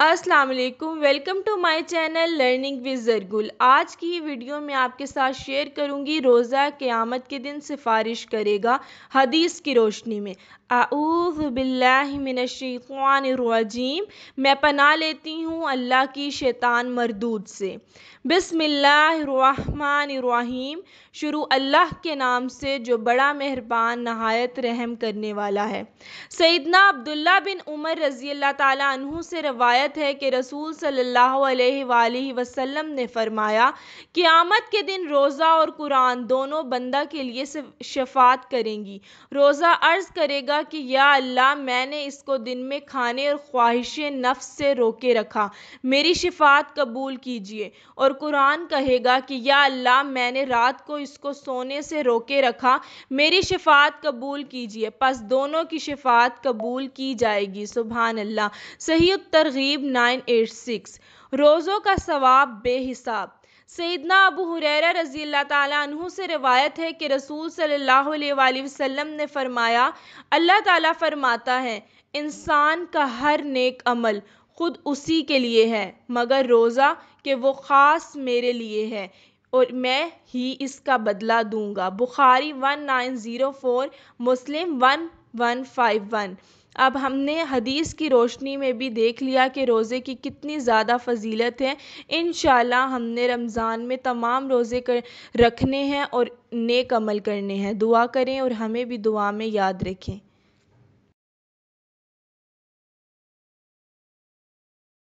अस्सलाम वालेकुम welcome to my channel learning with Zargul आज की वीडियो में आपके साथ शेयर करूंगी रोज़ा क़यामत के दिन सिफारिश करेगा हदीस की रोशनी में आऊबिल्लाशवानरजीम मैं पना लेती हूँ अल्लाह की शैतान मरदूद से बिसमिल्लाम शुरू अल्लाह के नाम से जो बड़ा मेहरबान नहायत रहम करने वाला है सईदना अब्दुल्ला बिन उमर रज़ी अल्लाह तु से रवायत रिवायत है कि रसूल सल्लल्लाहु अलैहि वसल्लम ने फरमाया आमद के दिन रोज़ा और कुरान दोनों बंदा के लिए शफात करेंगी रोज़ा अर्ज़ करेगा कि या अल्लाह मैंने इसको दिन में खाने और ख्वाहिश नफ्स से रोके रखा मेरी शिफात कबूल कीजिए और कुरान कहेगा कि या अल्लाह मैंने रात को इसको सोने से रोके रखा मेरी शिफात कबूल कीजिए बस दोनों की शिफात कबूल की जाएगी सुबहान अल्लाह सही तरगीब हबीब 986 रोज़ों का सवाब बेहिसाब सैदना अबू हुररा रज़ी तु से रवायत है कि रसूल सल्लल्लाहु अलैहि वसल्लम ने फ़रमाया अल्लाह ताला फ़रमाता है इंसान का हर नेक अमल ख़ुद उसी के लिए है मगर रोज़ा कि वो ख़ास मेरे लिए है और मैं ही इसका बदला दूंगा बुखारी 1904 मुस्लिम 1151 अब हमने हदीस की रोशनी में भी देख लिया कि रोज़े की कितनी ज़्यादा फजीलत है इन हमने रमज़ान में तमाम रोज़े कर रखने हैं और नेक अमल करने हैं दुआ करें और हमें भी दुआ में याद रखें